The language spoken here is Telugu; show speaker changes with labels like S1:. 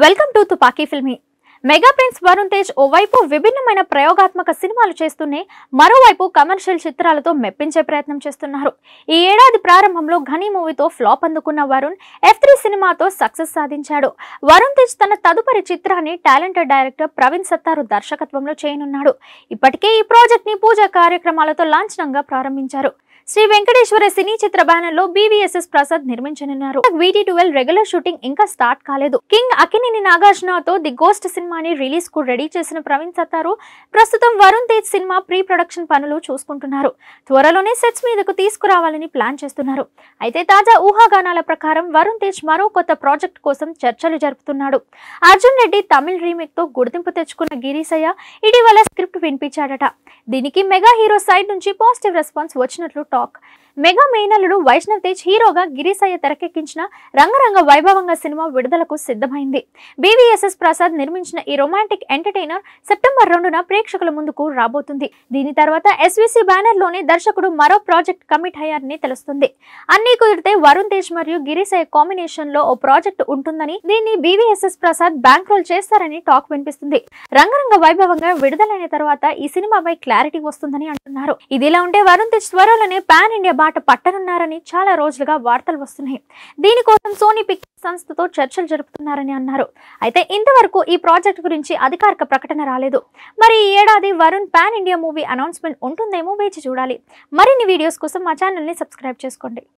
S1: welcome to Tupaki filmy mega prince Varun Tej ఓవైపు విభిన్నమైన ప్రయోగాత్మక సినిమాలు చేస్తూనే మరోవైపు కమర్షియల్ చిత్రాలతో మెప్పించే ప్రయత్నం చేస్తున్నారు ఈ ఏడాది ప్రారంభంలో ఘనీ మూవీతో ఫ్లాప్ అందుకున్న వరుణ్ ఎఫ్ త్రీ సినిమాతో సక్సెస్ సాధించాడు వరుణ్ తేజ్ తన తదుపరి చిత్రాన్ని టాలెంటెడ్ డైరెక్టర్ ప్రవీణ్ సత్తారు దర్శకత్వంలో చేయనున్నాడు ఇప్పటికే ఈ ప్రాజెక్ట్ని పూజా కార్యక్రమాలతో లాంఛనంగా ప్రారంభించారు శ్రీ వెంకటేశ్వర సినీ చిత్ర లో బీవీఎస్ఎస్ ప్రసాద్ నిర్మించనున్నారు వీటి ట్వెల్వ్ రెగ్యులర్ షూటింగ్ ఇంకా స్టార్ట్ కాలేదు కింగ్ అకినేని నాగార్జునతో ది గోస్ట్ సినిమాని రిలీజ్ కు రెడీ చేసిన ప్రవీణ్ సత్తారు ప్రస్తుతం Varun Tej cinema pre production పనులు చూసుకుంటున్నారు త్వరలోనే సెట్స్ మీదకు తీసుకురావాలని ప్లాన్ చేస్తున్నారు అయితే తాజా ఊహాగానాల ప్రకారం వరుణ్ తేజ్ మరో కొత్త ప్రాజెక్ట్ కోసం చర్చలు జరుపుతున్నాడు అర్జున్ రెడ్డి తమిళ రీమేక్ తో గుర్తింపు తెచ్చుకున్న గిరీశయ్య ఇటీవల స్క్రిప్ట్ వినిపించాడట దీనికి మెగా హీరో సైడ్ నుంచి పాజిటివ్ రెస్పాన్స్ వచ్చినట్లు టాక్ టాక్ మెగా మేనలుడు వైష్ణవ్ తేజ్ హీరోగా గిరిసయ్య తెరకెక్కించిన రంగరంగ వైభవంగా సినిమా విడుదలకు సిద్ధమైంది బీవీఎస్ఎస్ ప్రసాద్ నిర్మించిన ఈ రొమాంటిక్ ఎంటర్టైనర్ సెప్టెంబర్ రెండున ప్రేక్షకుల ముందుకు రాబోతుంది దీని తర్వాత ఎస్విసి లోనే దర్శకుడు మరో ప్రాజెక్ట్ కమిట్ అయ్యారని తెలుస్తుంది అన్ని కుదిరితే వరుణ్ తేజ్ మరియు గిరీసయ్య కాంబినేషన్ లో ఓ ప్రాజెక్ట్ ఉంటుందని దీన్ని బీవీఎస్ఎస్ ప్రసాద్ బ్యాంక్ రోల్ చేస్తారని టాక్ వినిపిస్తుంది రంగరంగ వైభవంగా విడుదలైన తర్వాత ఈ సినిమాపై క్లారిటీ వస్తుందని అంటున్నారు ఇదిలా ఉంటే వరుణ్ తేజ్ త్వరలోనే పాన్ ఇండియా బాట పట్టనున్నారని చాలా రోజులుగా వార్తలు వస్తున్నాయి దీనికోసం సోనీ పిక్ సంస్థతో చర్చలు జరుపుతున్నారని అన్నారు అయితే ఇంతవరకు ఈ ప్రాజెక్ట్ గురించి అధికారిక ప్రకటన రాలేదు మరి ఈ ఏడాది Varun pan India movie announcement ఉంటుందేమో వేచి చూడాలి మరిన్ని వీడియోస్ కోసం మా ఛానల్ని సబ్స్క్రైబ్ చేసుకోండి